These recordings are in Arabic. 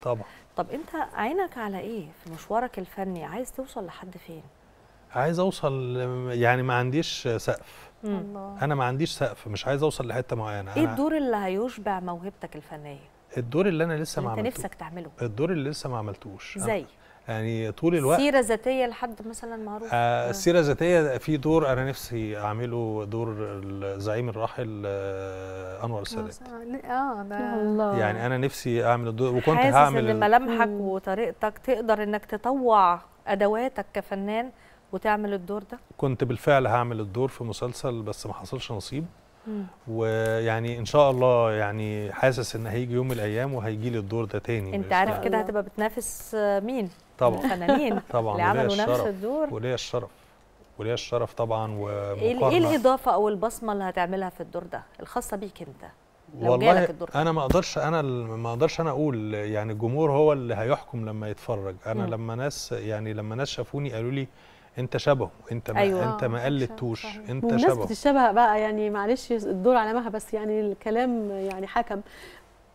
طبعا طب انت عينك على ايه في مشوارك الفني عايز توصل لحد فين عايز اوصل يعني ما عنديش سقف الله. انا ما عنديش سقف مش عايز اوصل لحته معينه ايه الدور اللي هيشبع موهبتك الفنيه الدور اللي انا لسه ما عملتوش انت نفسك تعمله الدور اللي لسه ما عملتوش زي أنا يعني طول الوقت سيره ذاتيه لحد مثلا معروف آه السيره آه. الذاتيه في دور انا نفسي اعمله دور الزعيم الراحل آه انور السادات اه ده الله. يعني انا نفسي اعمل الدور وكنت حاسس هعمل ان ملامحك وطريقتك تقدر انك تطوع ادواتك كفنان وتعمل الدور ده كنت بالفعل هعمل الدور في مسلسل بس ما حصلش نصيب ويعني ان شاء الله يعني حاسس ان هيجي يوم من الايام وهيجي لي الدور ده تاني انت عارف كده هتبقى بتنافس آه، مين طبعا الفنانين طبعا اللي عملوا نفس الدور وليا الشرف وليا الشرف طبعا ومقارنه ايه, إيه الاضافه او البصمه اللي هتعملها في الدور ده الخاصه بيك انت لو والله جالك الدور انا ما اقدرش انا ما اقدرش انا اقول يعني الجمهور هو اللي هيحكم لما يتفرج انا م. لما ناس يعني لما ناس شافوني قالوا لي انت شبهه انت ما أيوة. انت ما آه. قلدتوش انت شبهه الشبه بقى يعني معلش الدور على مها بس يعني الكلام يعني حكم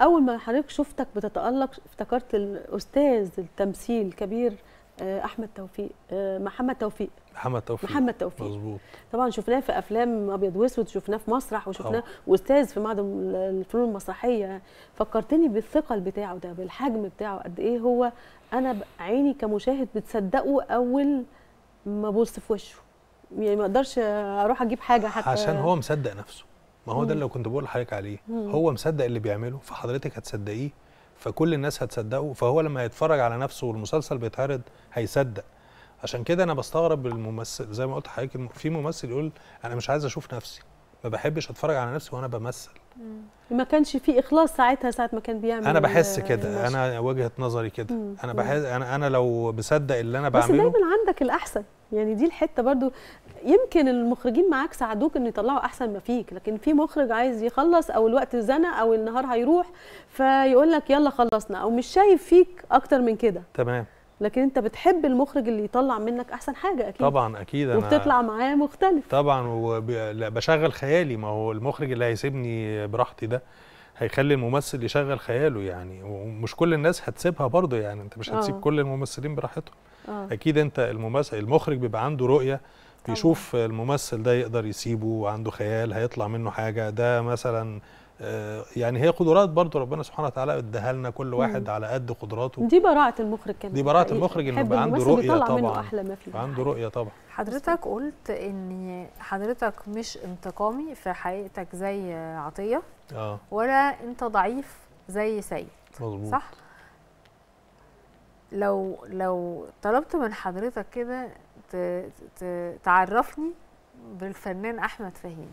اول ما حضرتك شفتك بتتالق افتكرت الاستاذ التمثيل الكبير آه، احمد توفيق آه، محمد توفيق محمد توفيق محمد توفيق مظبوط طبعا شفناه في افلام ابيض واسود شفناه في مسرح وشفناه واستاذ آه. في معهد الفنون المسرحيه فكرتني بالثقل بتاعه ده بالحجم بتاعه قد ايه هو انا عيني كمشاهد بتصدقه اول ما ابص في وشه يعني ما اقدرش اروح اجيب حاجه حتى عشان هو مصدق نفسه ما هو ده اللي كنت بقول لحضرتك عليه هو مصدق اللي بيعمله فحضرتك هتصدقيه فكل الناس هتصدقه فهو لما هيتفرج على نفسه والمسلسل بيتعرض هيصدق عشان كده انا بستغرب الممثل زي ما قلت حضرتك في ممثل يقول انا مش عايز اشوف نفسي ما بحبش اتفرج على نفسي وانا بمثل ما كانش في اخلاص ساعتها ساعه ما كان بيعمل انا بحس كده انا وجهه نظري كده انا بحس انا انا لو بصدق اللي انا بعمله بس دايما عندك الاحسن يعني دي الحته برضو يمكن المخرجين معاك ساعدوك ان يطلعوا احسن ما فيك لكن في مخرج عايز يخلص او الوقت زنق او النهار هيروح فيقول لك يلا خلصنا او مش شايف فيك اكتر من كده تمام لكن انت بتحب المخرج اللي يطلع منك احسن حاجه اكيد طبعا اكيد انا وبتطلع معاه مختلف طبعا وبشغل خيالي ما هو المخرج اللي هيسيبني براحتي ده هيخلي الممثل يشغل خياله يعني ومش كل الناس هتسيبها برضه يعني انت مش هتسيب آه. كل الممثلين براحتهم آه. اكيد انت الممثل المخرج بيبقى عنده رؤيه بيشوف الممثل ده يقدر يسيبه وعنده خيال هيطلع منه حاجه ده مثلا آه، يعني هي قدرات برضو ربنا سبحانه وتعالى اداها لنا كل واحد مم. على قد قدراته دي براعه المخرج كمان دي براعه المخرج انه يبقى عنده رؤيه طبعا منه أحلى ما فيه. عنده رؤيه طبعا حضرتك قلت ان حضرتك مش انتقامي في حقيقتك زي عطيه اه ولا انت ضعيف زي سيد مظبوط صح لو لو طلبت من حضرتك كده تعرفني بالفنان احمد فهيم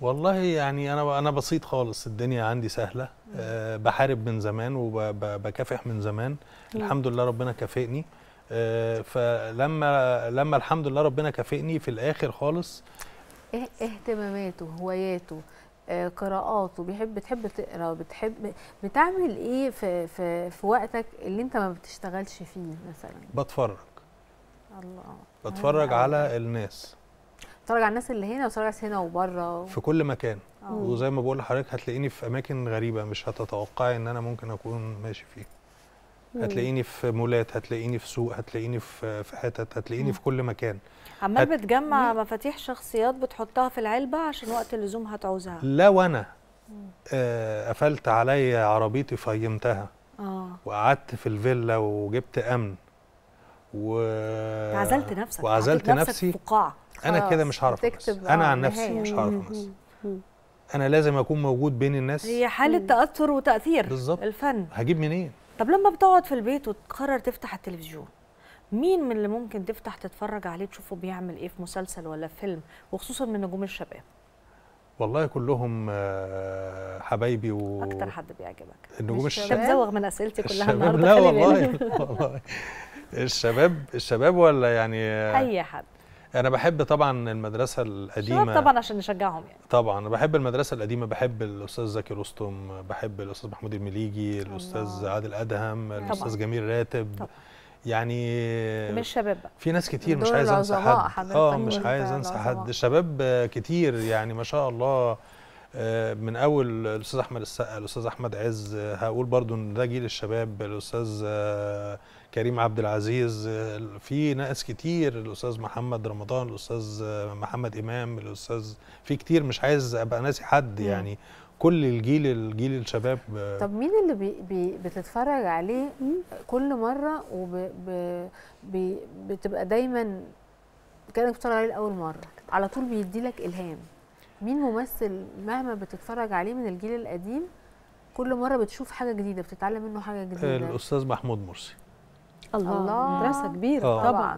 والله يعني انا انا بسيط خالص الدنيا عندي سهله أه بحارب من زمان وبكافح من زمان الحمد لله ربنا كافئني أه فلما لما الحمد لله ربنا كافئني في الاخر خالص إه-، اهتماماته هواياته آه، قراءاته بيحب بتحب تقرا بتحب بتعمل ايه في في في وقتك اللي انت ما بتشتغلش فيه مثلا بتفرج الله بتفرج على الناس اتفرج على الناس اللي هنا واتفرج هنا وبره و... في كل مكان أوه. وزي ما بقول لحضرتك هتلاقيني في اماكن غريبه مش هتتوقعي ان انا ممكن اكون ماشي فيها هتلاقيني في مولات هتلاقيني في سوق هتلاقيني في في حتت هتلاقيني في كل مكان عمال هت... بتجمع مفاتيح شخصيات بتحطها في العلبه عشان وقت اللزوم هتعوزها لو انا آه قفلت عليا عربيتي فيمتها اه وقعدت في الفيلا وجبت امن و عزلت نفسك وعزلت نفسي في انا كده مش هعرف انا آه، عن نفسي مش هعرف انا لازم اكون موجود بين الناس هي حاله تاثر وتاثير بالظبط الفن هجيب منين إيه؟ طب لما بتقعد في البيت وتقرر تفتح التلفزيون مين من اللي ممكن تفتح تتفرج عليه تشوفه بيعمل ايه في مسلسل ولا فيلم وخصوصا من نجوم الشباب والله كلهم آه، حبايبي و اكتر حد بيعجبك النجوم الشباب بزوغ من اسئلتي كلها النهارده لا والله والله الشباب الشباب ولا يعني آه، اي حد انا بحب طبعا المدرسه القديمه طبعا عشان نشجعهم يعني طبعا انا بحب المدرسه القديمه بحب الاستاذ زكي رستم بحب الاستاذ محمود المليجي الاستاذ عادل ادهم الاستاذ جميل راتب طبعا. يعني مش شباب في ناس كتير مش عايز انسى حد اه مش عايز انسى حد الشباب كتير يعني ما شاء الله آه، من اول الاستاذ احمد السقا الاستاذ احمد عز آه، هقول برضو ان ده جيل الشباب الاستاذ آه، كريم عبد العزيز في ناس كتير الاستاذ محمد رمضان الاستاذ محمد امام الاستاذ في كتير مش عايز ابقى ناسي حد يعني كل الجيل الجيل الشباب طب مين اللي بي بي بتتفرج عليه كل مره وبتبقى دايما كانك بتتفرج عليه لاول مره على طول بيديلك الهام مين ممثل مهما بتتفرج عليه من الجيل القديم كل مره بتشوف حاجه جديده بتتعلم منه حاجه جديده الاستاذ محمود مرسي الله مدرسه كبيره آه. طبعا